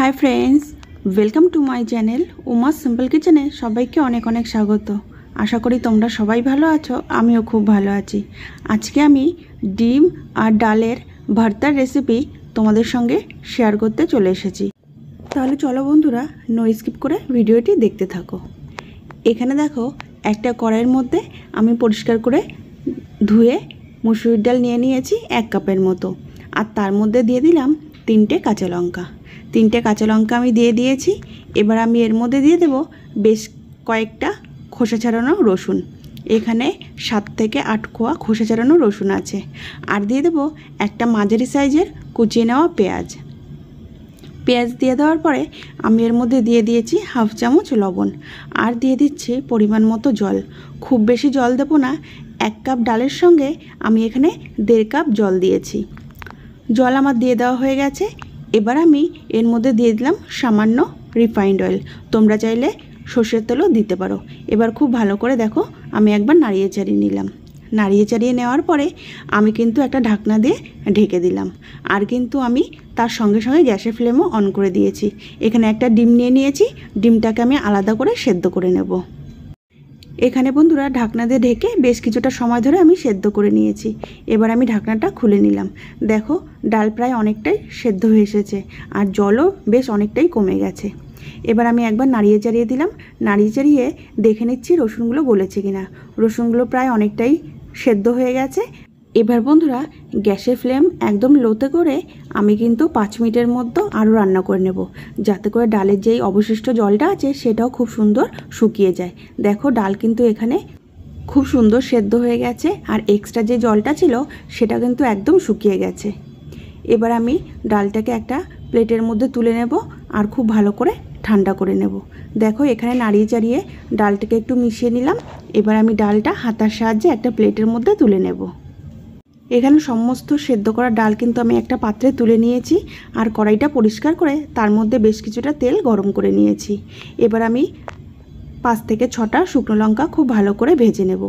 high friends welcome to my channel Uma simple কিচেনে সবাইকে অনেক অনেক স্বাগত আশা করি তোমরা সবাই ভালো আছো আমিও খুব ভালো আছি আজকে আমি ডিম আর ডালের ভর্তার রেসিপি তোমাদের সঙ্গে শেয়ার করতে চলে এসেছি তাহলে চলো বন্ধুরা নো স্কিপ করে ভিডিওটি দেখতে থাকো এখানে দেখো একটা কড়াইয়ের মধ্যে আমি পরিষ্কার করে ধুয়ে মুসুরির ডাল নিয়ে নিয়েছি এক কাপের মতো আর তার মধ্যে দিয়ে দিলাম তিনটে কাঁচা লঙ্কা তিনটে কাঁচা লঙ্কা আমি দিয়ে দিয়েছি এবার আমি এর মধ্যে দিয়ে দেব বেশ কয়েকটা খোসা ছাড়ানো রসুন এখানে সাত থেকে আট খোয়া খোসা ছাড়ানো রসুন আছে আর দিয়ে দেব একটা মাঝারি সাইজের কুচিয়ে নেওয়া পেঁয়াজ পেঁয়াজ দিয়ে দেওয়ার পরে আমি এর মধ্যে দিয়ে দিয়েছি হাফ চামচ লবণ আর দিয়ে দিচ্ছি পরিমাণ মতো জল খুব বেশি জল দেবো না এক কাপ ডালের সঙ্গে আমি এখানে দেড় কাপ জল দিয়েছি জল আমার দিয়ে দেওয়া হয়ে গেছে এবার আমি এর মধ্যে দিয়ে দিলাম সামান্য রিফাইন্ড অয়েল তোমরা চাইলে সর্ষের তেলও দিতে পারো এবার খুব ভালো করে দেখো আমি একবার নাড়িয়ে চাড়িয়ে নিলাম নাড়িয়ে চাড়িয়ে নেওয়ার পরে আমি কিন্তু একটা ঢাকনা দিয়ে ঢেকে দিলাম আর কিন্তু আমি তার সঙ্গে সঙ্গে গ্যাসের ফ্লেমও অন করে দিয়েছি এখানে একটা ডিম নিয়ে নিয়েছি ডিমটাকে আমি আলাদা করে সেদ্ধ করে নেবো এখানে বন্ধুরা ঢাকনা দিয়ে ঢেকে বেশ কিছুটা সময় ধরে আমি সেদ্ধ করে নিয়েছি এবার আমি ঢাকনাটা খুলে নিলাম দেখো ডাল প্রায় অনেকটাই সেদ্ধ হয়ে এসেছে আর জলও বেশ অনেকটাই কমে গেছে এবার আমি একবার নাড়িয়ে চাড়িয়ে দিলাম নাড়িয়ে চাড়িয়ে দেখে নিচ্ছি রসুনগুলো গলেছে কিনা রসুনগুলো প্রায় অনেকটাই সেদ্ধ হয়ে গেছে এবার বন্ধুরা গ্যাসের ফ্লেম একদম লোতে করে আমি কিন্তু পাঁচ মিনিটের মধ্যে আরও রান্না করে নেব যাতে করে ডালের যেই অবশিষ্ট জলটা আছে সেটাও খুব সুন্দর শুকিয়ে যায় দেখো ডাল কিন্তু এখানে খুব সুন্দর সেদ্ধ হয়ে গেছে আর এক্সট্রা যে জলটা ছিল সেটা কিন্তু একদম শুকিয়ে গেছে এবার আমি ডালটাকে একটা প্লেটের মধ্যে তুলে নেব আর খুব ভালো করে ঠান্ডা করে নেব দেখো এখানে নাড়িয়ে চাড়িয়ে ডালটাকে একটু মিশিয়ে নিলাম এবার আমি ডালটা হাতার সাহায্যে একটা প্লেটের মধ্যে তুলে নেব এখানে সমস্ত সেদ্ধ করা ডাল কিন্তু আমি একটা পাত্রে তুলে নিয়েছি আর কড়াইটা পরিষ্কার করে তার মধ্যে বেশ কিছুটা তেল গরম করে নিয়েছি এবার আমি পাঁচ থেকে ছটা শুকনো লঙ্কা খুব ভালো করে ভেজে নেব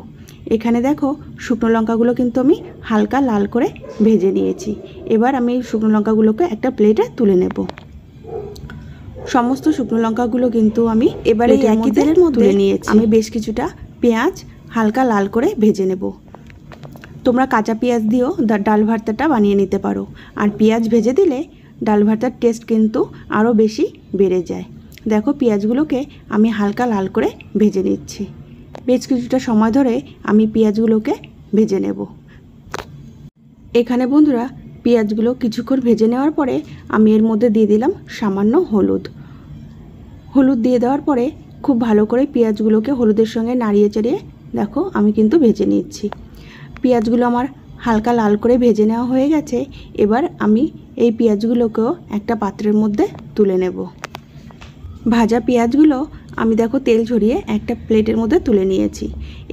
এখানে দেখো শুকনো লঙ্কাগুলো কিন্তু আমি হালকা লাল করে ভেজে নিয়েছি এবার আমি শুকনো লঙ্কাগুলোকে একটা প্লেটে তুলে নেব সমস্ত শুকনো লঙ্কাগুলো কিন্তু আমি এবারে একই তেলের মধ্যে নিয়েছি আমি বেশ কিছুটা পেঁয়াজ হালকা লাল করে ভেজে নেব তোমরা কাঁচা পেঁয়াজ দিয়েও ডাল ভর্তাটা বানিয়ে নিতে পারো আর পেঁয়াজ ভেজে দিলে ডাল ভর্তার টেস্ট কিন্তু আরও বেশি বেড়ে যায় দেখো পেঁয়াজগুলোকে আমি হালকা লাল করে ভেজে নিচ্ছি বেশ কিছুটা সময় ধরে আমি পেঁয়াজগুলোকে ভেজে নেব এখানে বন্ধুরা পেঁয়াজগুলো কিছুক্ষণ ভেজে নেওয়ার পরে আমি এর মধ্যে দিয়ে দিলাম সামান্য হলুদ হলুদ দিয়ে দেওয়ার পরে খুব ভালো করে পেঁয়াজগুলোকে হলুদের সঙ্গে নাড়িয়ে চাড়িয়ে দেখো আমি কিন্তু ভেজে নিচ্ছি পেঁয়াজগুলো আমার হালকা লাল করে ভেজে নেওয়া হয়ে গেছে এবার আমি এই পেঁয়াজগুলোকেও একটা পাত্রের মধ্যে তুলে নেব ভাজা পেঁয়াজগুলো আমি দেখো তেল ঝরিয়ে একটা প্লেটের মধ্যে তুলে নিয়েছি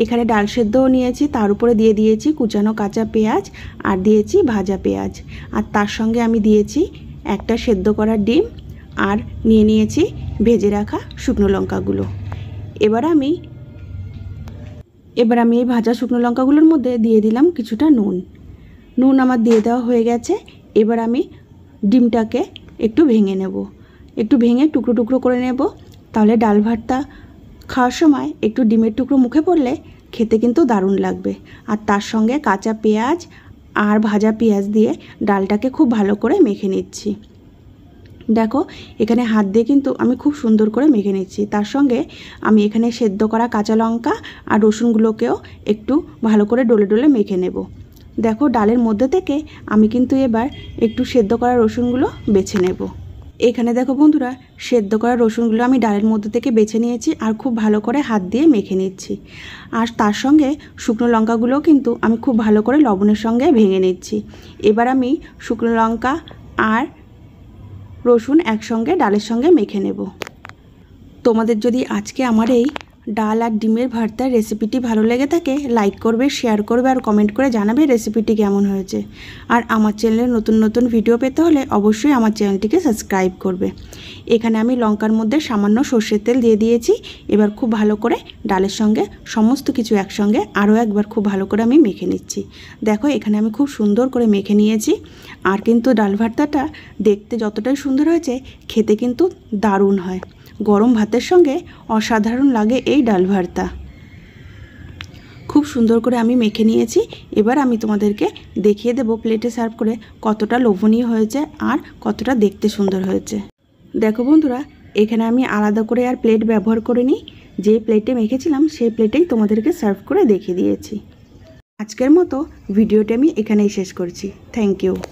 এখানে ডাল সেদ্ধও নিয়েছি তার উপরে দিয়ে দিয়েছি কুচানো কাঁচা পেঁয়াজ আর দিয়েছি ভাজা পেঁয়াজ আর তার সঙ্গে আমি দিয়েছি একটা সেদ্ধ করা ডিম আর নিয়ে নিয়েছি ভেজে রাখা শুকনো লঙ্কাগুলো এবার আমি এবার আমি এই ভাজা শুকনো লঙ্কাগুলোর মধ্যে দিয়ে দিলাম কিছুটা নুন নুন আমার দিয়ে দেওয়া হয়ে গেছে এবার আমি ডিমটাকে একটু ভেঙে নেব একটু ভেঙে টুকরো টুকরো করে নেব তাহলে ডাল ভাতটা খাওয়ার সময় একটু ডিমের টুকরো মুখে পড়লে খেতে কিন্তু দারুণ লাগবে আর তার সঙ্গে কাঁচা পেঁয়াজ আর ভাজা পেঁয়াজ দিয়ে ডালটাকে খুব ভালো করে মেখে নিচ্ছি দেখো এখানে হাত দিয়ে কিন্তু আমি খুব সুন্দর করে মেখে নিচ্ছি তার সঙ্গে আমি এখানে সেদ্ধ করা কাঁচা লঙ্কা আর রসুনগুলোকেও একটু ভালো করে ডলে ডলে মেখে নেব দেখো ডালের মধ্যে থেকে আমি কিন্তু এবার একটু সেদ্ধ করা রসুনগুলো বেছে নেব এখানে দেখো বন্ধুরা সেদ্ধ করা রসুনগুলো আমি ডালের মধ্যে থেকে বেছে নিয়েছি আর খুব ভালো করে হাত দিয়ে মেখে নিচ্ছি আর তার সঙ্গে শুকনো লঙ্কাগুলোও কিন্তু আমি খুব ভালো করে লবণের সঙ্গে ভেঙে নিচ্ছি এবার আমি শুকনো লঙ্কা আর রসুন একসঙ্গে ডালের সঙ্গে মেখে নেব তোমাদের যদি আজকে আমার এই ডাল আর ডিমের ভর্তার রেসিপিটি ভালো লেগে থাকে লাইক করবে শেয়ার করবে আর কমেন্ট করে জানাবে রেসিপিটি কেমন হয়েছে আর আমার চ্যানেলে নতুন নতুন ভিডিও পেতে হলে অবশ্যই আমার চ্যানেলটিকে সাবস্ক্রাইব করবে এখানে আমি লঙ্কার মধ্যে সামান্য সর্ষের তেল দিয়ে দিয়েছি এবার খুব ভালো করে ডালের সঙ্গে সমস্ত কিছু একসঙ্গে আরও একবার খুব ভালো করে আমি মেখে নিচ্ছি দেখো এখানে আমি খুব সুন্দর করে মেখে নিয়েছি আর কিন্তু ডাল ভর্তাটা দেখতে যতটাই সুন্দর হয়েছে খেতে কিন্তু দারুণ হয় গরম ভাতের সঙ্গে অসাধারণ লাগে এই ডাল ভর্তা খুব সুন্দর করে আমি মেখে নিয়েছি এবার আমি তোমাদেরকে দেখিয়ে দেব প্লেটে সার্ভ করে কতটা লোভনীয় হয়েছে আর কতটা দেখতে সুন্দর হয়েছে দেখো বন্ধুরা এখানে আমি আলাদা করে আর প্লেট ব্যবহার করিনি যে প্লেটে মেখেছিলাম সেই প্লেটেই তোমাদেরকে সার্ভ করে দেখিয়ে দিয়েছি আজকের মতো ভিডিওটি আমি এখানেই শেষ করছি থ্যাংক ইউ